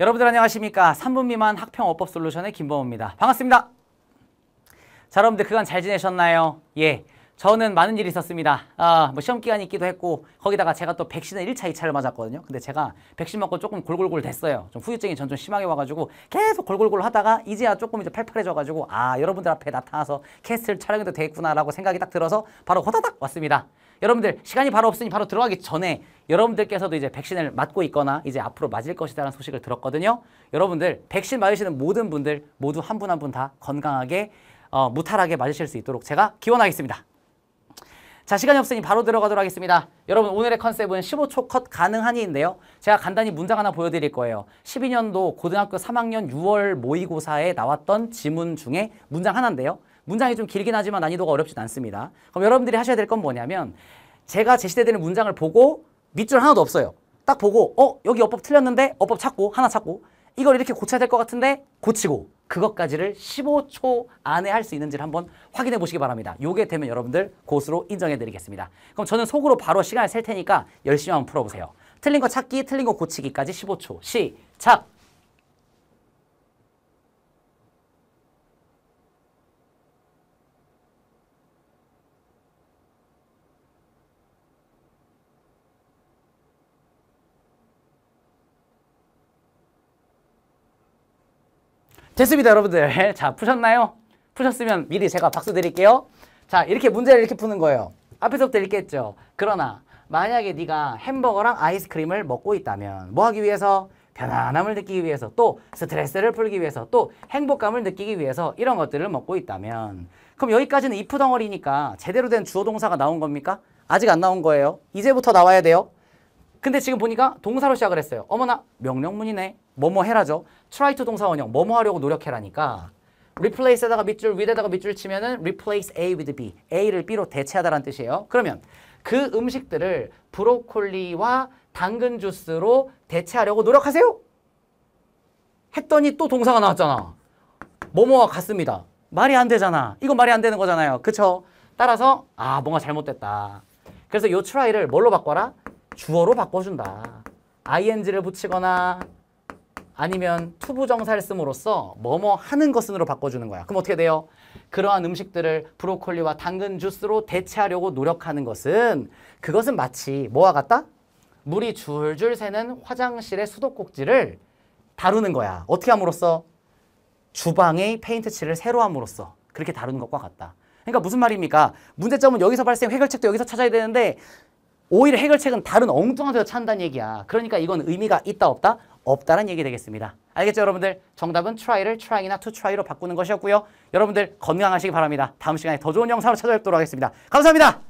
여러분들 안녕하십니까? 3분 미만 학평 어법 솔루션의 김범호입니다. 반갑습니다. 자, 여러분들 그간 잘 지내셨나요? 예. 저는 많은 일이 있었습니다. 아, 뭐 시험 기간이 있기도 했고 거기다가 제가 또 백신을 1차, 2차를 맞았거든요. 근데 제가 백신 맞고 조금 골골골 됐어요. 좀 후유증이 점점 심하게 와가지고 계속 골골골 하다가 이제야 조금 이제 팔팔해져가지고 아 여러분들 앞에 나타나서 캐스트를 촬영해도 되겠구나라고 생각이 딱 들어서 바로 호다닥 왔습니다. 여러분들 시간이 바로 없으니 바로 들어가기 전에 여러분들께서도 이제 백신을 맞고 있거나 이제 앞으로 맞을 것이다라는 소식을 들었거든요. 여러분들 백신 맞으시는 모든 분들 모두 한 분 한 분 다 건강하게 어, 무탈하게 맞으실 수 있도록 제가 기원하겠습니다. 자 시간이 없으니 바로 들어가도록 하겠습니다. 여러분 오늘의 컨셉은 15초 컷 가능한이인데요. 제가 간단히 문장 하나 보여드릴 거예요. 12년도 고등학교 3학년 6월 모의고사에 나왔던 지문 중에 문장 하나인데요. 문장이 좀 길긴 하지만 난이도가 어렵진 않습니다. 그럼 여러분들이 하셔야 될 건 뭐냐면 제가 제시되는 문장을 보고 밑줄 하나도 없어요. 딱 보고 어 여기 어법 틀렸는데 어법 찾고 하나 찾고 이걸 이렇게 고쳐야 될 것 같은데 고치고 그것까지를 15초 안에 할 수 있는지를 한번 확인해 보시기 바랍니다. 요게 되면 여러분들 고수로 인정해 드리겠습니다. 그럼 저는 속으로 바로 시간을 셀 테니까 열심히 한번 풀어보세요. 틀린 거 찾기, 틀린 거 고치기까지 15초 시작! 됐습니다 여러분들 자 푸셨나요? 푸셨으면 미리 제가 박수 드릴게요 자 이렇게 문제를 이렇게 푸는 거예요 앞에서부터 읽겠죠 그러나 만약에 네가 햄버거랑 아이스크림을 먹고 있다면 뭐 하기 위해서? 편안함을 느끼기 위해서 또 스트레스를 풀기 위해서 또 행복감을 느끼기 위해서 이런 것들을 먹고 있다면 그럼 여기까지는 이프 덩어리니까 제대로 된 주어 동사가 나온 겁니까? 아직 안 나온 거예요 이제부터 나와야 돼요 근데 지금 보니까 동사로 시작을 했어요. 어머나 명령문이네. 뭐뭐 해라죠. try to 동사 원형 뭐뭐 하려고 노력해라니까 replace에다가 밑줄 with에다가 밑줄 치면은 replace A with B. A를 B로 대체하다라는 뜻이에요. 그러면 그 음식들을 브로콜리와 당근 주스로 대체하려고 노력하세요. 했더니 또 동사가 나왔잖아. 뭐뭐와 같습니다. 말이 안 되잖아. 이건 말이 안 되는 거잖아요. 그쵸? 따라서 아 뭔가 잘못됐다. 그래서 요 try를 뭘로 바꿔라? 주어로 바꿔준다. ing를 붙이거나 아니면 투부정사를 씀으로써 뭐뭐 하는 것으로 바꿔주는 거야. 그럼 어떻게 돼요? 그러한 음식들을 브로콜리와 당근 주스로 대체하려고 노력하는 것은 그것은 마치 뭐와 같다? 물이 줄줄 새는 화장실의 수도꼭지를 다루는 거야. 어떻게 함으로써? 주방의 페인트칠을 새로 함으로써 그렇게 다루는 것과 같다. 그러니까 무슨 말입니까? 문제점은 여기서 발생, 해결책도 여기서 찾아야 되는데 오히려 해결책은 다른 엉뚱한 데서 찾는다는 얘기야. 그러니까 이건 의미가 있다 없다? 없다는 얘기 되겠습니다. 알겠죠 여러분들? 정답은 try를 trying이나 to try로 바꾸는 것이었고요. 여러분들 건강하시기 바랍니다. 다음 시간에 더 좋은 영상으로 찾아뵙도록 하겠습니다. 감사합니다.